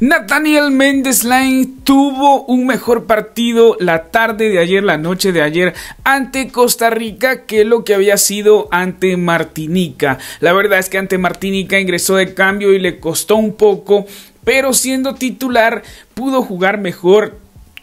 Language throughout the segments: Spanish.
Nathaniel Méndez tuvo un mejor partido la tarde de ayer, la noche de ayer ante Costa Rica que lo que había sido ante Martinica. La verdad es que ante Martinica ingresó de cambio y le costó un poco, pero siendo titular pudo jugar mejor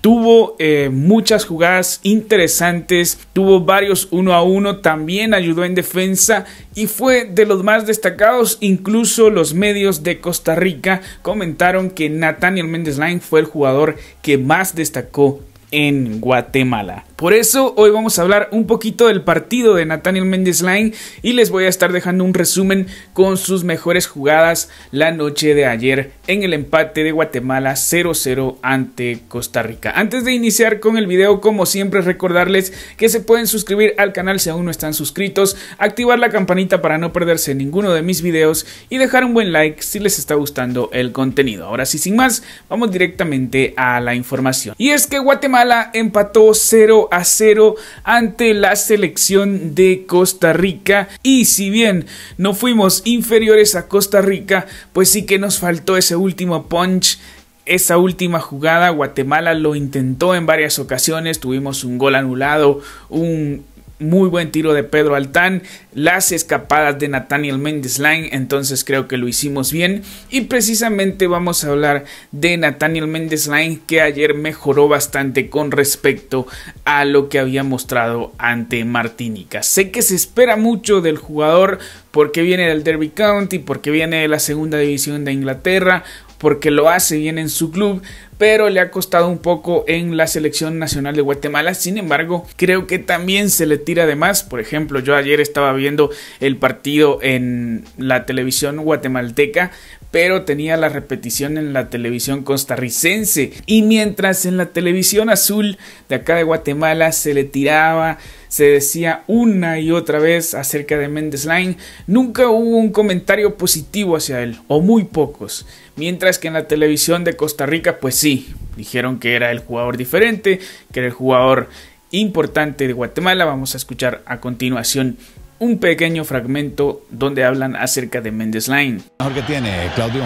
Tuvo eh, muchas jugadas interesantes, tuvo varios uno a uno, también ayudó en defensa y fue de los más destacados. Incluso los medios de Costa Rica comentaron que Nathaniel Mendes Line fue el jugador que más destacó en Guatemala. Por eso hoy vamos a hablar un poquito del partido de Nathaniel Mendes Line y les voy a estar dejando un resumen con sus mejores jugadas la noche de ayer en el empate de Guatemala 0-0 ante Costa Rica. Antes de iniciar con el video, como siempre, recordarles que se pueden suscribir al canal si aún no están suscritos, activar la campanita para no perderse ninguno de mis videos y dejar un buen like si les está gustando el contenido. Ahora sí, sin más, vamos directamente a la información. Y es que Guatemala empató 0 a 0 ante la selección de Costa Rica y si bien no fuimos inferiores a Costa Rica, pues sí que nos faltó ese último punch esa última jugada Guatemala lo intentó en varias ocasiones, tuvimos un gol anulado, un muy buen tiro de Pedro Altán, las escapadas de Nathaniel Mendes Line, entonces creo que lo hicimos bien. Y precisamente vamos a hablar de Nathaniel Mendes Line, que ayer mejoró bastante con respecto a lo que había mostrado ante Martinica. Sé que se espera mucho del jugador porque viene del Derby County, porque viene de la segunda división de Inglaterra, porque lo hace bien en su club, pero le ha costado un poco en la selección nacional de Guatemala. Sin embargo, creo que también se le tira de más. Por ejemplo, yo ayer estaba viendo el partido en la televisión guatemalteca, pero tenía la repetición en la televisión costarricense. Y mientras en la televisión azul de acá de Guatemala se le tiraba se decía una y otra vez acerca de Mendes Line, nunca hubo un comentario positivo hacia él, o muy pocos. Mientras que en la televisión de Costa Rica, pues sí, dijeron que era el jugador diferente, que era el jugador importante de Guatemala. Vamos a escuchar a continuación un pequeño fragmento donde hablan acerca de Mendes Line. Mejor que tiene, Claudio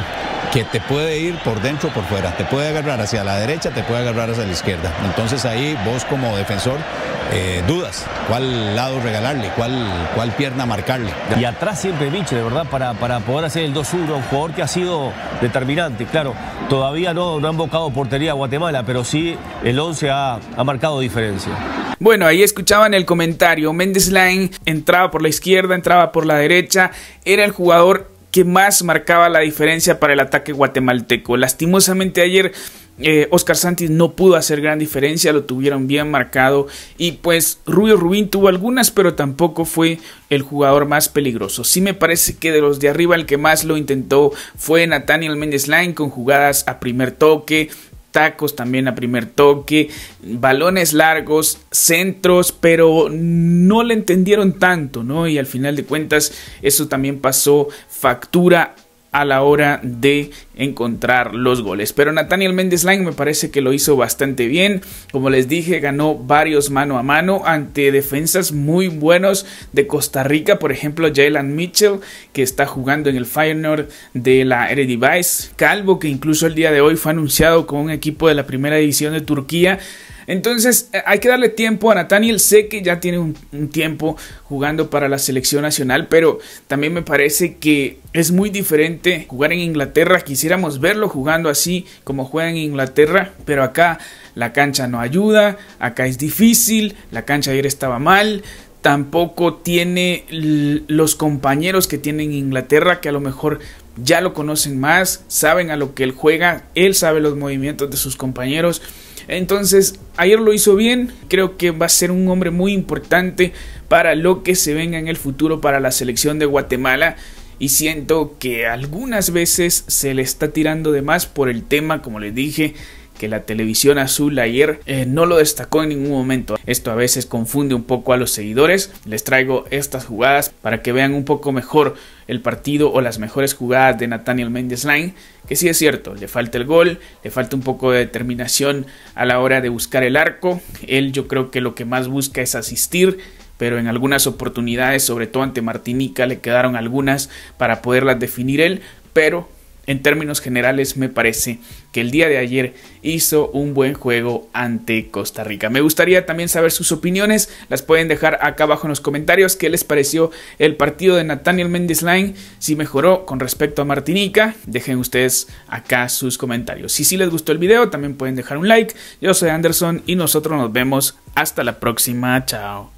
que te puede ir por dentro o por fuera, te puede agarrar hacia la derecha, te puede agarrar hacia la izquierda. Entonces ahí vos como defensor eh, dudas cuál lado regalarle, cuál, cuál pierna marcarle. Y atrás siempre Miche, de verdad, para, para poder hacer el 2-1, un jugador que ha sido determinante. Claro, todavía no, no han bocado portería a Guatemala, pero sí el 11 ha, ha marcado diferencia. Bueno, ahí escuchaban el comentario. Méndez Line entraba por la izquierda, entraba por la derecha. Era el jugador que más marcaba la diferencia para el ataque guatemalteco. Lastimosamente ayer eh, Oscar Santis no pudo hacer gran diferencia, lo tuvieron bien marcado y pues Rubio Rubín tuvo algunas pero tampoco fue el jugador más peligroso. Sí me parece que de los de arriba el que más lo intentó fue Nathaniel Méndez Line con jugadas a primer toque, tacos también a primer toque, balones largos, centros, pero no le entendieron tanto, ¿no? Y al final de cuentas eso también pasó factura a la hora de encontrar los goles. Pero Nathaniel Mendes Line me parece que lo hizo bastante bien. Como les dije, ganó varios mano a mano ante defensas muy buenos de Costa Rica. Por ejemplo, Jalen Mitchell, que está jugando en el Feyenoord de la Eredivisie. Calvo, que incluso el día de hoy fue anunciado con un equipo de la primera división de Turquía. Entonces eh, hay que darle tiempo a Nathaniel. Sé que ya tiene un, tiempo jugando para la selección nacional, pero también me parece que es muy diferente jugar en Inglaterra. Quisiéramos verlo jugando así como juega en Inglaterra, pero acá la cancha no ayuda, acá es difícil, la cancha ayer estaba mal tampoco tiene los compañeros que tiene en Inglaterra, que a lo mejor ya lo conocen más, saben a lo que él juega, él sabe los movimientos de sus compañeros. Entonces, ayer lo hizo bien, creo que va a ser un hombre muy importante para lo que se venga en el futuro para la selección de Guatemala. Y siento que algunas veces se le está tirando de más por el tema, como les dije, que la televisión azul ayer eh, no lo destacó en ningún momento. Esto a veces confunde un poco a los seguidores. Les traigo estas jugadas para que vean un poco mejor el partido o las mejores jugadas de Nathaniel Mendes Line, que sí es cierto, le falta el gol, le falta un poco de determinación a la hora de buscar el arco. Él yo creo que lo que más busca es asistir, pero en algunas oportunidades, sobre todo ante Martinica, le quedaron algunas para poderlas definir él, pero en términos generales me parece que el día de ayer hizo un buen juego ante Costa Rica. Me gustaría también saber sus opiniones, las pueden dejar acá abajo en los comentarios, qué les pareció el partido de Nathaniel Mendes Line, si mejoró con respecto a Martinica, dejen ustedes acá sus comentarios. Si sí les gustó el video, también pueden dejar un like. Yo soy Anderson y nosotros nos vemos hasta la próxima, chao.